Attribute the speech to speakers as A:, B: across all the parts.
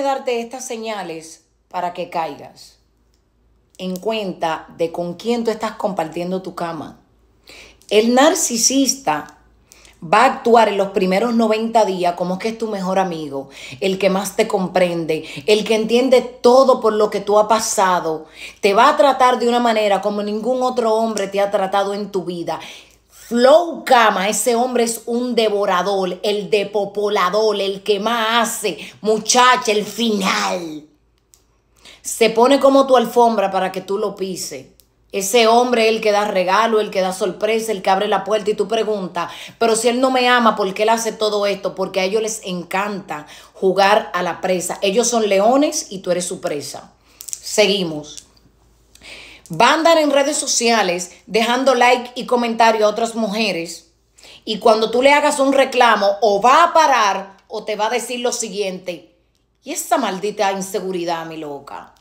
A: darte estas señales para que caigas en cuenta de con quién tú estás compartiendo tu cama. El narcisista va a actuar en los primeros 90 días como que es tu mejor amigo, el que más te comprende, el que entiende todo por lo que tú has pasado. Te va a tratar de una manera como ningún otro hombre te ha tratado en tu vida. Flow Cama, ese hombre es un devorador, el depopulador, el que más hace, muchacha, el final. Se pone como tu alfombra para que tú lo pises. Ese hombre el que da regalo, el que da sorpresa, el que abre la puerta y tú preguntas, pero si él no me ama, ¿por qué él hace todo esto? Porque a ellos les encanta jugar a la presa. Ellos son leones y tú eres su presa. Seguimos va a andar en redes sociales dejando like y comentario a otras mujeres y cuando tú le hagas un reclamo o va a parar o te va a decir lo siguiente. Y esa maldita inseguridad, mi loca.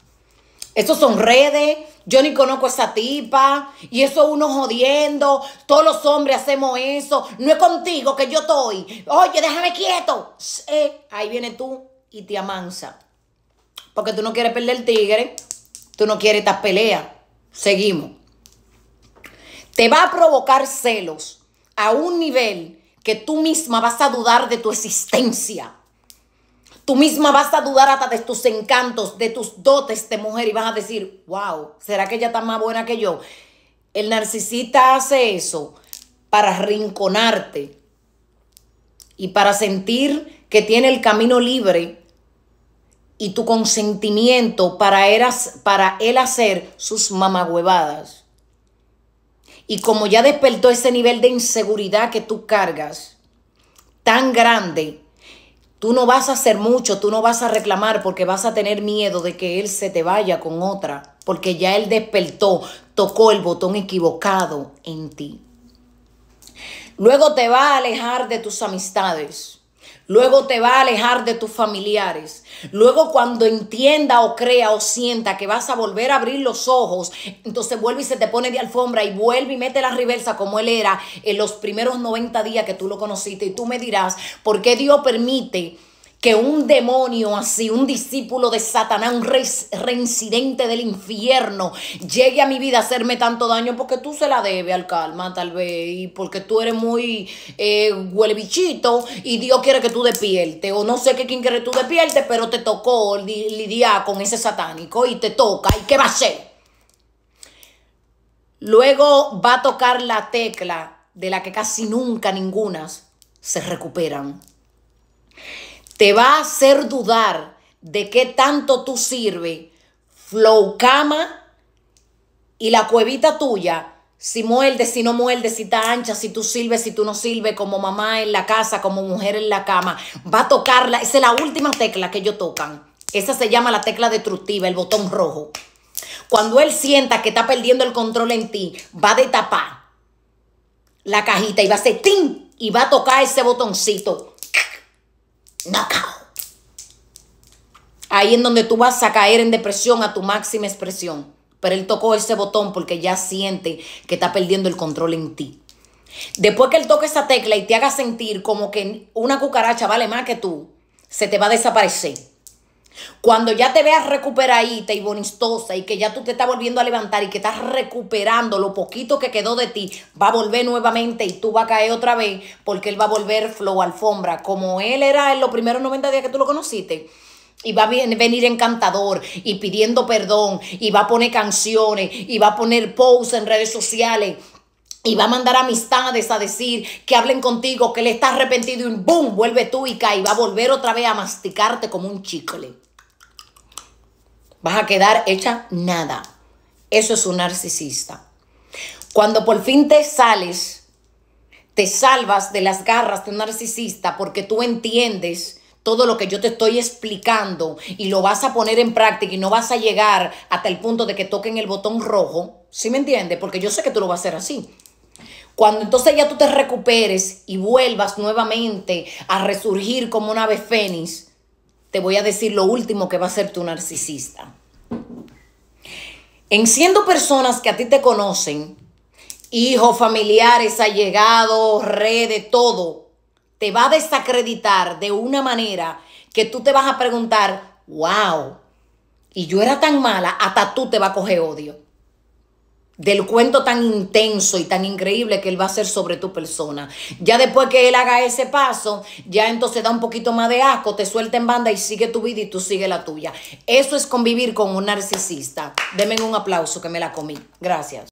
A: Estos son redes, yo ni conozco a esa tipa, y eso uno jodiendo, todos los hombres hacemos eso, no es contigo que yo estoy, oye, déjame quieto. Eh. ahí viene tú y te amansa, porque tú no quieres perder el tigre, tú no quieres estas peleas. Seguimos. Te va a provocar celos a un nivel que tú misma vas a dudar de tu existencia. Tú misma vas a dudar hasta de tus encantos, de tus dotes de mujer y vas a decir, wow, ¿será que ella está más buena que yo? El narcisista hace eso para rinconarte y para sentir que tiene el camino libre y tu consentimiento para, para él hacer sus mamagüevadas. Y como ya despertó ese nivel de inseguridad que tú cargas, tan grande, tú no vas a hacer mucho, tú no vas a reclamar porque vas a tener miedo de que él se te vaya con otra, porque ya él despertó, tocó el botón equivocado en ti. Luego te va a alejar de tus amistades Luego te va a alejar de tus familiares. Luego cuando entienda o crea o sienta que vas a volver a abrir los ojos, entonces vuelve y se te pone de alfombra y vuelve y mete la reversa como él era en los primeros 90 días que tú lo conociste. Y tú me dirás, ¿por qué Dios permite? que un demonio así, un discípulo de Satanás, un reincidente del infierno, llegue a mi vida a hacerme tanto daño porque tú se la debes al calma, tal vez, y porque tú eres muy eh, y Dios quiere que tú despiertes, o no sé qué quién quiere que tú despiertes, pero te tocó lidiar con ese satánico y te toca, ¿y qué va a ser? Luego va a tocar la tecla de la que casi nunca ningunas se recuperan te va a hacer dudar de qué tanto tú sirve Flow Cama y la cuevita tuya, si muerde, si no muerde, si está ancha, si tú sirves, si tú no sirves, como mamá en la casa, como mujer en la cama, va a tocarla. Esa es la última tecla que ellos tocan. Esa se llama la tecla destructiva, el botón rojo. Cuando él sienta que está perdiendo el control en ti, va a destapar la cajita y va a hacer ¡tin! y va a tocar ese botoncito Ahí en donde tú vas a caer en depresión a tu máxima expresión. Pero él tocó ese botón porque ya siente que está perdiendo el control en ti. Después que él toque esa tecla y te haga sentir como que una cucaracha vale más que tú, se te va a desaparecer. Cuando ya te veas recuperadita y bonistosa y que ya tú te estás volviendo a levantar y que estás recuperando lo poquito que quedó de ti, va a volver nuevamente y tú vas a caer otra vez porque él va a volver flow alfombra, como él era en los primeros 90 días que tú lo conociste. Y va a venir encantador y pidiendo perdón y va a poner canciones y va a poner posts en redes sociales y va a mandar amistades a decir que hablen contigo, que le está arrepentido y boom, vuelve tú y cae. Y va a volver otra vez a masticarte como un chicle. Vas a quedar hecha nada. Eso es un narcisista. Cuando por fin te sales, te salvas de las garras de un narcisista porque tú entiendes todo lo que yo te estoy explicando y lo vas a poner en práctica y no vas a llegar hasta el punto de que toquen el botón rojo. ¿Sí me entiendes? Porque yo sé que tú lo vas a hacer así. Cuando entonces ya tú te recuperes y vuelvas nuevamente a resurgir como un ave fénix, te voy a decir lo último que va a ser tu narcisista. En siendo personas que a ti te conocen, hijos, familiares, allegados, redes, todo, te va a desacreditar de una manera que tú te vas a preguntar, wow, y yo era tan mala, hasta tú te va a coger odio del cuento tan intenso y tan increíble que él va a hacer sobre tu persona. Ya después que él haga ese paso, ya entonces da un poquito más de asco, te suelta en banda y sigue tu vida y tú sigue la tuya. Eso es convivir con un narcisista. Deme un aplauso que me la comí. Gracias.